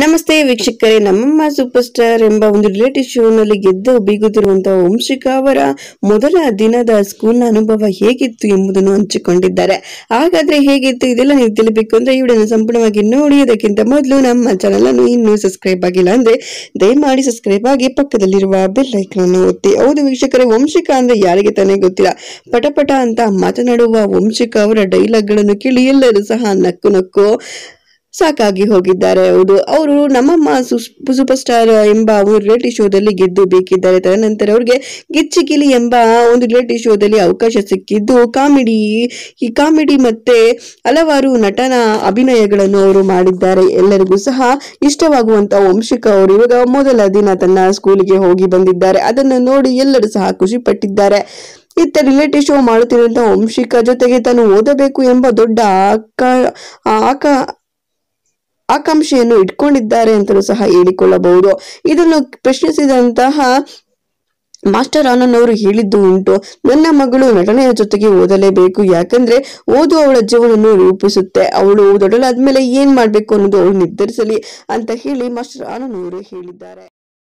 ನಮಸ್ತೆ ವೀಕ್ಷಕರೇ ನಮ್ಮಮ್ಮ ಸೂಪರ್ ಸ್ಟಾರ್ ಎಂಬ ಒಂದು ರಿಯಾಲಿಟಿ ಶೋನಲ್ಲಿ ಗೆದ್ದು ಬೀಗುತ್ತಿರುವಂತಹ ವಂಶಿಕಾ ಅವರ ಮೊದಲ ದಿನದ ಸ್ಕೂಲ್ನ ಅನುಭವ ಹೇಗಿತ್ತು ಎಂಬುದನ್ನು ಹಂಚಿಕೊಂಡಿದ್ದಾರೆ ಹಾಗಾದ್ರೆ ಹೇಗಿತ್ತು ಇದೆಲ್ಲ ನೀವು ತಿಳಿಬೇಕು ಅಂದ್ರೆ ಈ ಸಂಪೂರ್ಣವಾಗಿ ನೋಡಿ ಅದಕ್ಕಿಂತ ಮೊದಲು ನಮ್ಮ ಚಾನಲ್ ಅನ್ನು ಇನ್ನೂ ಸಬ್ಸ್ಕ್ರೈಬ್ ಆಗಿಲ್ಲ ಅಂದ್ರೆ ದಯಮಾಡಿ ಸಬ್ಸ್ಕ್ರೈಬ್ ಆಗಿ ಪಕ್ಕದಲ್ಲಿರುವ ಬೆಲ್ ಐಕನ್ ಅನ್ನು ಒತ್ತಿ ಹೌದು ವೀಕ್ಷಕರೇ ವಂಶಿಕಾ ಅಂದ್ರೆ ಯಾರಿಗೆ ತಾನೇ ಗೊತ್ತಿಲ್ಲ ಪಟಪಟ ಅಂತ ಮಾತನಾಡುವ ವಂಶಿಕಾ ಅವರ ಡೈಲಾಗ್ ಗಳನ್ನು ಕೇಳಿ ಎಲ್ಲರೂ ಸಹ ನಕ್ಕು ನಕ್ಕು ಸಾಕಾಗಿ ಹೋಗಿದ್ದಾರೆ ಹೌದು ಅವರು ನಮ್ಮಮ್ಮ ಸೂಪರ್ ಸ್ಟಾರ್ ಎಂಬ ಒಂದು ರಿಯಾಲಿಟಿ ಶೋದಲ್ಲಿ ಗೆದ್ದು ಬೇಕಿದ್ದಾರೆ ತದನಂತರ ಅವ್ರಿಗೆ ಗಿಚ್ಚಿಗಿಲಿ ಎಂಬ ಒಂದು ರಿಯಾಲಿಟಿ ಶೋದಲ್ಲಿ ಅವಕಾಶ ಸಿಕ್ಕಿದ್ದು ಕಾಮಿಡಿ ಈ ಕಾಮಿಡಿ ಮತ್ತೆ ಹಲವಾರು ನಟನ ಅಭಿನಯಗಳನ್ನು ಅವರು ಮಾಡಿದ್ದಾರೆ ಎಲ್ಲರಿಗೂ ಸಹ ಇಷ್ಟವಾಗುವಂತ ವಂಶಿಕ ಅವರು ಇವಾಗ ಮೊದಲ ದಿನ ತನ್ನ ಸ್ಕೂಲಿಗೆ ಹೋಗಿ ಬಂದಿದ್ದಾರೆ ಅದನ್ನು ನೋಡಿ ಎಲ್ಲರೂ ಸಹ ಖುಷಿ ಪಟ್ಟಿದ್ದಾರೆ ಇತ್ತ ರಿಯಾಲಿಟಿ ಶೋ ಮಾಡುತ್ತಿರುವಂತಹ ವಂಶಿಕ ಜೊತೆಗೆ ತಾನು ಓದಬೇಕು ಎಂಬ ದೊಡ್ಡ ಆಕ ಆಕ ಆಕಾಂಕ್ಷೆಯನ್ನು ಇಟ್ಕೊಂಡಿದ್ದಾರೆ ಅಂತಲೂ ಸಹ ಹೇಳಿಕೊಳ್ಳಬಹುದು ಇದನ್ನು ಪ್ರಶ್ನಿಸಿದಂತಹ ಮಾಸ್ಟರ್ ಅವರು ಹೇಳಿದ್ದು ಉಂಟು ನನ್ನ ಮಗಳು ನಟನೆಯ ಜೊತೆಗೆ ಓದಲೇಬೇಕು ಯಾಕಂದ್ರೆ ಓದು ಅವಳ ಜೀವನವನ್ನು ರೂಪಿಸುತ್ತೆ ಅವಳು ದೊಡ್ಡಲಾದ್ಮೇಲೆ ಏನ್ ಮಾಡ್ಬೇಕು ಅನ್ನೋದು ಅವಳು ನಿರ್ಧರಿಸಲಿ ಅಂತ ಹೇಳಿ ಮಾಸ್ಟರ್ ಆನನ್ ಅವರು ಹೇಳಿದ್ದಾರೆ